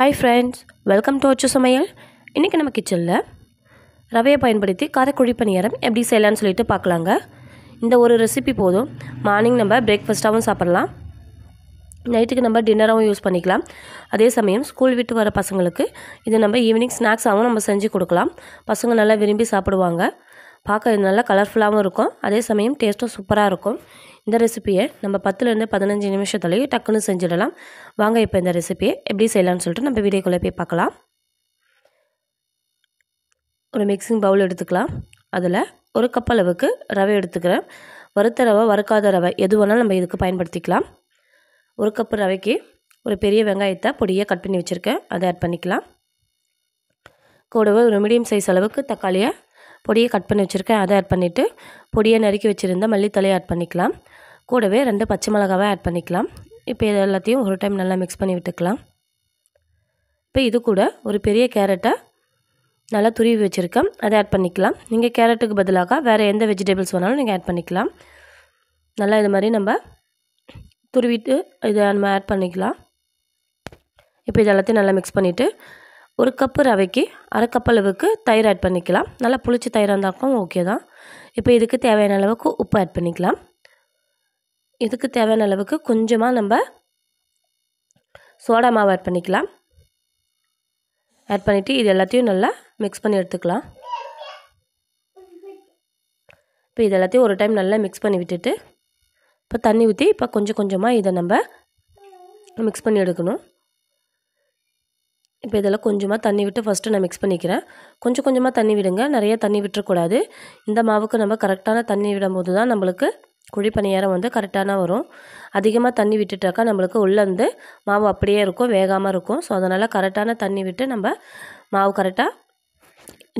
hi friends welcome to அச்சு சமையல் இன்றைக்கி நம்ம கிச்சனில் ரவையை பயன்படுத்தி காரக்குழி பணியாரம் எப்படி செய்யலான்னு சொல்லிட்டு பார்க்கலாங்க இந்த ஒரு ரெசிபி போதும் மார்னிங் நம்ம பிரேக்ஃபாஸ்ட்டாகவும் சாப்பிட்லாம் நைட்டுக்கு நம்ம டின்னராகவும் யூஸ் பண்ணிக்கலாம் அதே சமயம் ஸ்கூல் விட்டு வர பசங்களுக்கு இது நம்ம ஈவினிங் ஸ்நாக்ஸாகவும் நம்ம செஞ்சு கொடுக்கலாம் பசங்க நல்லா விரும்பி சாப்பிடுவாங்க பார்க்க இது நல்லா கலர்ஃபுல்லாகவும் இருக்கும் அதே சமயம் டேஸ்ட்டும் சூப்பராக இருக்கும் இந்த ரெசிப்பியை நம்ம பத்துலேருந்து பதினஞ்சு நிமிஷத்துலேயே டக்குன்னு செஞ்சிடலாம் வாங்க இப்போ இந்த ரெசிப்பியை எப்படி செய்யலாம்னு சொல்லிட்டு நம்ம வீடியோக்குள்ளே போய் பார்க்கலாம் ஒரு மிக்சிங் பவுல் எடுத்துக்கலாம் அதில் ஒரு கப் அளவுக்கு ரவை எடுத்துக்கிறேன் வறுத்த ரவை வறுக்காத ரவை எது வேணாலும் நம்ம இதுக்கு பயன்படுத்திக்கலாம் ஒரு கப்பு ரவைக்கு ஒரு பெரிய வெங்காயத்தை பொடியை கட் பண்ணி வச்சுருக்கேன் அதை ஆட் பண்ணிக்கலாம் கூடவே ஒரு மீடியம் சைஸ் அளவுக்கு தக்காளியை பொடியை கட் பண்ணி வச்சுருக்கேன் அதை ஆட் பண்ணிவிட்டு பொடியை நறுக்கி வச்சுருந்த மல்லித்தலையை ஆட் பண்ணிக்கலாம் கூடவே ரெண்டு பச்சை மிளகாவை ஆட் பண்ணிக்கலாம் இப்போ இது எல்லாத்தையும் ஒரு டைம் நல்லா மிக்ஸ் பண்ணி விட்டுக்கலாம் இப்போ இது கூட ஒரு பெரிய கேரட்டை நல்லா துருவி வச்சுருக்கேன் அதை ஆட் பண்ணிக்கலாம் நீங்கள் கேரட்டுக்கு பதிலாக வேறு எந்த வெஜிடபிள்ஸ் வேணாலும் நீங்கள் ஆட் பண்ணிக்கலாம் நல்லா இது மாதிரி நம்ம துருவிட்டு இதை நம்ம ஆட் பண்ணிக்கலாம் இப்போ இது எல்லாத்தையும் நல்லா மிக்ஸ் பண்ணிவிட்டு ஒரு கப்பு ரவைக்கு அரை கப் அளவுக்கு தயிர் ஆட் பண்ணிக்கலாம் நல்லா புளிச்சு தயிராக இருந்தாக்கும் ஓகே தான் இப்போ இதுக்கு தேவையான அளவுக்கு உப்பு ஆட் பண்ணிக்கலாம் இதுக்கு தேவையான அளவுக்கு கொஞ்சமாக நம்ம சோடா மாவு ஆட் பண்ணிக்கலாம் ஆட் பண்ணிவிட்டு இது எல்லாத்தையும் நல்லா மிக்ஸ் பண்ணி எடுத்துக்கலாம் இப்போ இது எல்லாத்தையும் ஒரு டைம் நல்லா மிக்ஸ் பண்ணி விட்டுட்டு இப்போ தண்ணி ஊற்றி இப்போ கொஞ்சம் கொஞ்சமாக இதை நம்ம மிக்ஸ் பண்ணி எடுக்கணும் இப்போ இதெல்லாம் கொஞ்சமாக தண்ணி விட்டு ஃபஸ்ட்டு நான் மிக்ஸ் பண்ணிக்கிறேன் கொஞ்சம் கொஞ்சமாக தண்ணி விடுங்க நிறைய தண்ணி விட்டுறக்கூடாது இந்த மாவுக்கு நம்ம கரெக்டான தண்ணி விடும்போது தான் நம்மளுக்கு குழி பணியாரம் வந்து கரெக்டான வரும் அதிகமாக தண்ணி விட்டுட்டாக்கா நம்மளுக்கு உள்ளேருந்து மாவு அப்படியே இருக்கும் வேகாமல் இருக்கும் ஸோ அதனால் கரெக்டான தண்ணி விட்டு நம்ம மாவு கரெக்டாக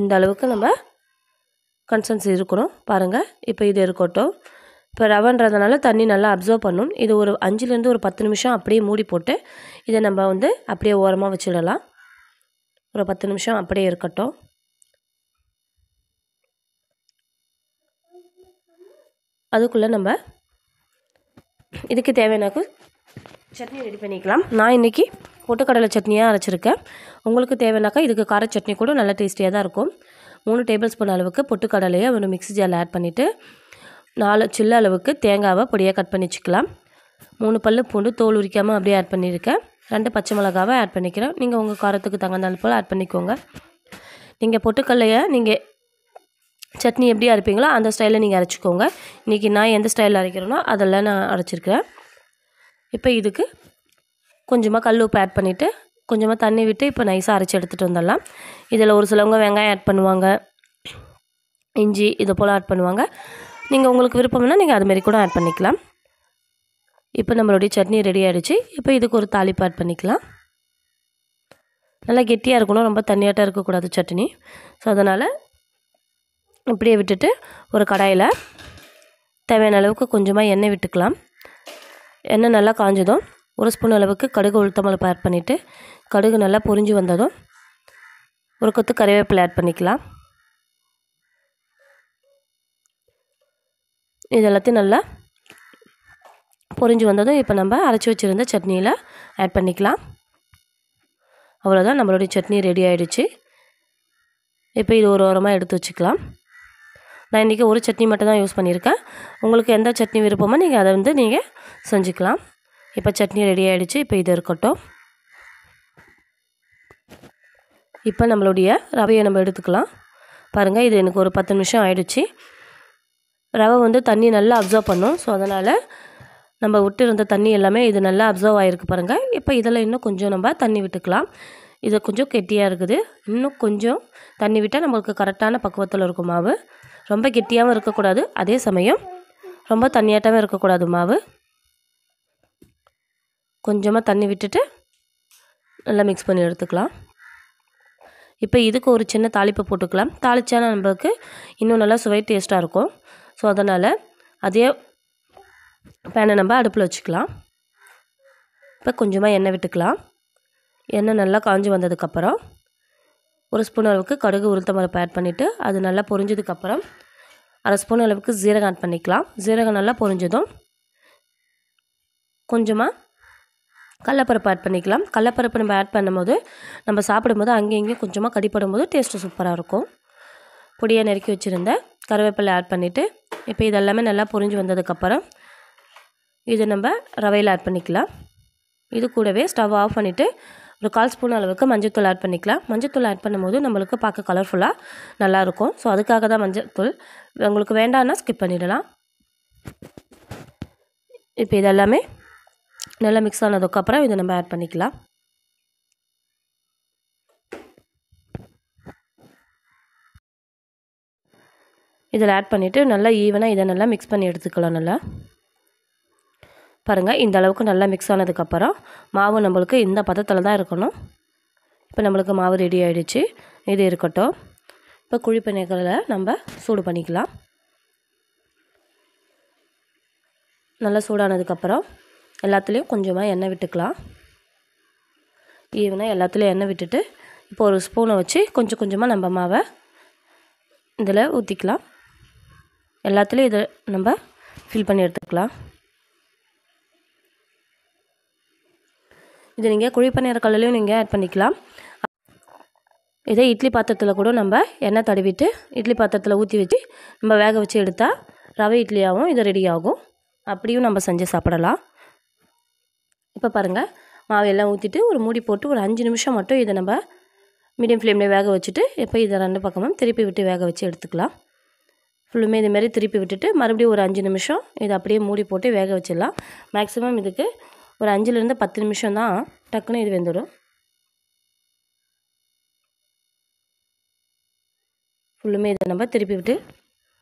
இந்த அளவுக்கு நம்ம கன்சன்ஸ் இருக்கணும் பாருங்கள் இப்போ இது இருக்கட்டும் இப்போ ரவன்றதுனால தண்ணி நல்லா அப்சர்வ் பண்ணும் இது ஒரு அஞ்சுலேருந்து ஒரு பத்து நிமிஷம் அப்படியே மூடி போட்டு இதை நம்ம வந்து அப்படியே ஓரமாக வச்சிடலாம் ஒரு பத்து நிமிஷம் அப்படியே இருக்கட்டும் அதுக்குள்ளே நம்ம இதுக்கு தேவையான சட்னி ரெடி பண்ணிக்கலாம் நான் இன்றைக்கி பொட்டுக்கடலை சட்னியாக அரைச்சிருக்கேன் உங்களுக்கு தேவைனாக்கா இதுக்கு கார சட்னி கூட நல்லா டேஸ்டியாக தான் இருக்கும் மூணு டேபிள் ஸ்பூன் அளவுக்கு பொட்டுக்கடலையை ஒன்று மிக்ஸி ஜாரில் ஆட் பண்ணிவிட்டு நாலு சில்லு அளவுக்கு தேங்காவை பொடியாக கட் பண்ணி வச்சுக்கலாம் மூணு பல் பூண்டு தோல் உரிக்காமல் அப்படியே ஆட் பண்ணியிருக்கேன் ரெண்டு பச்சை மிளகாவை ஆட் பண்ணிக்கிறேன் நீங்கள் உங்கள் காரத்துக்கு தகுந்த போல் ஆட் பண்ணிக்கோங்க நீங்கள் பொட்டுக்கல்லையை நீங்கள் சட்னி எப்படி அரைப்பீங்களோ அந்த ஸ்டைலில் நீங்கள் அரைச்சிக்கோங்க இன்றைக்கி நான் எந்த ஸ்டைலில் அரைக்கிறேனோ அதெல்லாம் நான் அரைச்சிருக்கிறேன் இப்போ இதுக்கு கொஞ்சமாக கல் உப்பு ஆட் பண்ணிவிட்டு கொஞ்சமாக தண்ணி விட்டு இப்போ நைஸாக அரைச்சி எடுத்துகிட்டு வந்துடலாம் இதில் ஒரு சிலவங்க வெங்காயம் ஆட் பண்ணுவாங்க இஞ்சி இதை போல் ஆட் பண்ணுவாங்க நீங்கள் உங்களுக்கு விருப்பம்னா நீங்கள் அதுமாரி கூட ஆட் பண்ணிக்கலாம் இப்போ நம்மளுடைய சட்னி ரெடி ஆகிடுச்சு இப்போ இதுக்கு ஒரு தாளிப்பு ஆட் பண்ணிக்கலாம் நல்லா கெட்டியாக இருக்கணும் ரொம்ப தண்ணியாட்டாக இருக்கக்கூடாது சட்னி ஸோ அதனால் இப்படியே விட்டுட்டு ஒரு கடாயில் தேவையான அளவுக்கு கொஞ்சமாக எண்ணெய் விட்டுக்கலாம் எண்ணெய் நல்லா காஞ்சதும் ஒரு ஸ்பூன் அளவுக்கு கடுகு உளுத்தமளப்பு ஆட் பண்ணிவிட்டு கடுகு நல்லா பொரிஞ்சு வந்ததும் ஒரு கொத்து கறிவேப்பிலை ஆட் பண்ணிக்கலாம் இது எல்லாத்தையும் நல்லா பொரிஞ்சு வந்ததும் இப்போ நம்ம அரைச்சி வச்சுருந்த சட்னியில் ஆட் பண்ணிக்கலாம் அவ்வளோதான் நம்மளுடைய சட்னி ரெடி ஆகிடுச்சு இப்போ இது ஒரு ஓரமாக எடுத்து வச்சுக்கலாம் நான் இன்றைக்கி ஒரு சட்னி மட்டும் தான் யூஸ் பண்ணியிருக்கேன் உங்களுக்கு எந்த சட்னி விருப்பமோ நீங்கள் அதை வந்து நீங்கள் செஞ்சுக்கலாம் இப்போ சட்னி ரெடி ஆகிடுச்சு இப்போ இது இருக்கட்டும் இப்போ நம்மளுடைய ரவையை நம்ம எடுத்துக்கலாம் பாருங்கள் இது எனக்கு ஒரு பத்து நிமிஷம் ஆகிடுச்சு ரவை வந்து தண்ணி நல்லா அப்சர்வ் பண்ணும் ஸோ அதனால் நம்ம விட்டு இருந்த தண்ணி எல்லாமே இது நல்லா அப்சர்வ் ஆகிருக்கு பாருங்கள் இப்போ இதில் இன்னும் கொஞ்சம் நம்ம தண்ணி விட்டுக்கலாம் இது கொஞ்சம் கெட்டியாக இருக்குது இன்னும் கொஞ்சம் தண்ணி விட்டால் நம்மளுக்கு கரெக்டான பக்குவத்தில் இருக்கும் மாவு ரொம்ப கெட்டியாகவும் இருக்கக்கூடாது அதே சமயம் ரொம்ப தண்ணியாட்டமாக இருக்கக்கூடாது மாவு கொஞ்சமாக தண்ணி விட்டுட்டு நல்லா மிக்ஸ் பண்ணி எடுத்துக்கலாம் இப்போ இதுக்கு ஒரு சின்ன தாளிப்பை போட்டுக்கலாம் தாளித்தா நம்மளுக்கு இன்னும் நல்லா சுவை டேஸ்ட்டாக இருக்கும் ஸோ அதனால் அதே பேனை நம்ம அடுப்பில் வச்சுக்கலாம் இப்போ கொஞ்சமாக எண்ணெய் விட்டுக்கலாம் எண்ணெய் நல்லா காஞ்சி வந்ததுக்கப்புறம் ஒரு ஸ்பூன் அளவுக்கு கடுகு உளுத்த மரப்பு ஆட் பண்ணிவிட்டு அது நல்லா பொரிஞ்சதுக்கப்புறம் அரை ஸ்பூன் அளவுக்கு ஜீரகம் ஆட் பண்ணிக்கலாம் ஜீரகம் நல்லா பொரிஞ்சதும் கொஞ்சமாக கடலப்பருப்பு ஆட் பண்ணிக்கலாம் கடலப்பருப்பு நம்ம ஆட் பண்ணும்போது நம்ம சாப்பிடும்போது அங்கேயும் இங்கேயும் கொஞ்சமாக கடிப்படும் போது டேஸ்ட்டு சூப்பராக இருக்கும் பொடியை நெருக்கி வச்சுருந்தேன் கருவேப்பிலை ஆட் பண்ணிவிட்டு இப்போ இதெல்லாமே நல்லா பொரிஞ்சு வந்ததுக்கப்புறம் இதை நம்ம ரவையில் ஆட் பண்ணிக்கலாம் இது கூடவே ஸ்டவ் ஆஃப் பண்ணிவிட்டு ஒரு கால் ஸ்பூன் அளவுக்கு மஞ்சத்தூள் ஆட் பண்ணிக்கலாம் மஞ்சத்தூள் ஆட் பண்ணும்போது நம்மளுக்கு பார்க்க கலர்ஃபுல்லாக நல்லாயிருக்கும் ஸோ அதுக்காக தான் மஞ்சத்தூள் உங்களுக்கு வேண்டாம்னா ஸ்கிப் பண்ணிடலாம் இப்போ இதெல்லாமே நல்லா மிக்ஸ் ஆனதுக்கப்புறம் இதை நம்ம ஆட் பண்ணிக்கலாம் இதில் ஆட் பண்ணிவிட்டு நல்லா ஈவனாக இதை நல்லா மிக்ஸ் பண்ணி எடுத்துக்கலாம் நல்லா பாருங்கள் இந்த அளவுக்கு நல்லா மிக்ஸ் ஆனதுக்கப்புறம் மாவு நம்மளுக்கு இந்த பதத்தில் தான் இருக்கணும் இப்போ நம்மளுக்கு மாவு ரெடி ஆகிடுச்சு இது இருக்கட்டும் இப்போ குழிப்பணிகளில் நம்ம சூடு பண்ணிக்கலாம் நல்லா சூடானதுக்கப்புறம் எல்லாத்துலேயும் கொஞ்சமாக எண்ணெய் விட்டுக்கலாம் ஈவினா எல்லாத்துலேயும் எண்ணெய் விட்டுட்டு இப்போ ஒரு ஸ்பூனை வச்சு கொஞ்சம் கொஞ்சமாக நம்ம மாவை இதில் ஊற்றிக்கலாம் எல்லாத்துலேயும் இதை நம்ம ஃபில் பண்ணி எடுத்துக்கலாம் இதை நீங்கள் குழிப்பணியார கல்லையும் நீங்கள் ஆட் பண்ணிக்கலாம் இதே இட்லி பாத்திரத்தில் கூட நம்ம எண்ணெய் தடவிட்டு இட்லி பாத்திரத்தில் ஊற்றி வச்சு நம்ம வேக வச்சு எடுத்தால் ரவை இட்லியாகவும் இது ரெடி ஆகும் அப்படியும் நம்ம செஞ்சு சாப்பிடலாம் இப்போ பாருங்கள் மாவையெல்லாம் ஊற்றிட்டு ஒரு மூடி போட்டு ஒரு அஞ்சு நிமிஷம் மட்டும் இதை நம்ம மீடியம் ஃப்ளேமில் வேக வச்சுட்டு இப்போ இதை ரெண்டு பக்கமும் திருப்பி விட்டு வேக வச்சு எடுத்துக்கலாம் ஃபுல்லுமே இதுமாரி திருப்பி விட்டுட்டு மறுபடியும் ஒரு அஞ்சு நிமிஷம் இதை அப்படியே மூடி போட்டு வேக வச்சிடலாம் மேக்ஸிமம் இதுக்கு ஒரு அஞ்சுலேருந்து பத்து நிமிஷம் தான் டக்குன்னு இது வெந்துடும் ஃபுல்லுமே இதை நம்ம திருப்பி விட்டு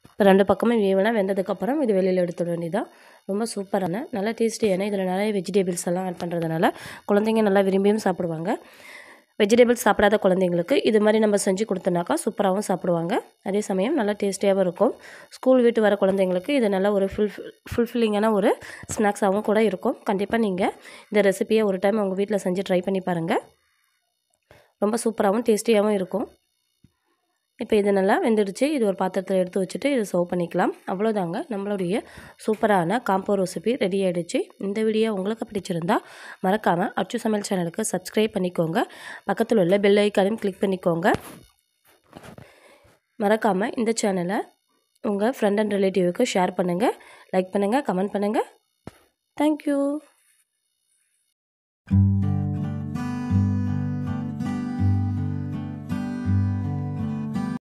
இப்போ ரெண்டு பக்கமும் வேவனா வெந்ததுக்கப்புறம் இது வெளியில் எடுத்துட வேண்டியதான் ரொம்ப சூப்பரான நல்லா ஏன்னா இதில் நிறைய வெஜிடபிள்ஸ் எல்லாம் ஆட் பண்ணுறதுனால குழந்தைங்க நல்லா விரும்பியும் சாப்பிடுவாங்க வெஜிடபிள்ஸ் சாப்பிடாத குழந்தைங்களுக்கு இது மாதிரி நம்ம செஞ்சு கொடுத்தோனாக்கா சூப்பராகவும் சாப்பிடுவாங்க அதே சமயம் நல்லா டேஸ்டியாகவும் இருக்கும் ஸ்கூல் வீட்டு வர குழந்தைங்களுக்கு இது நல்லா ஒரு ஃபுல் ஃபுல்ஃபில்லிங்கான ஒரு ஸ்நாக்ஸாகவும் கூட இருக்கும் கண்டிப்பாக நீங்கள் இந்த ரெசிப்பியை ஒரு டைம் உங்கள் வீட்டில் செஞ்சு ட்ரை பண்ணி பாருங்கள் ரொம்ப சூப்பராகவும் டேஸ்டியாகவும் இருக்கும் இப்போ இது நல்லா வெந்துடுச்சு இது ஒரு பாத்திரத்தில் எடுத்து வச்சுட்டு இதை சர்வ் பண்ணிக்கலாம் அவ்வளோதாங்க நம்மளுடைய சூப்பரான காம்போ ரெசிபி ரெடி ஆகிடுச்சு இந்த வீடியோ உங்களுக்கு பிடிச்சிருந்தா மறக்காமல் அச்சு சமையல் சேனலுக்கு சப்ஸ்கிரைப் பண்ணிக்கோங்க பக்கத்தில் உள்ள பெல் ஐக்கானையும் கிளிக் பண்ணிக்கோங்க மறக்காமல் இந்த சேனலை உங்கள் ஃப்ரெண்ட் அண்ட் ரிலேட்டிவுக்கு ஷேர் பண்ணுங்கள் லைக் பண்ணுங்கள் கமெண்ட் பண்ணுங்கள் தேங்க்யூ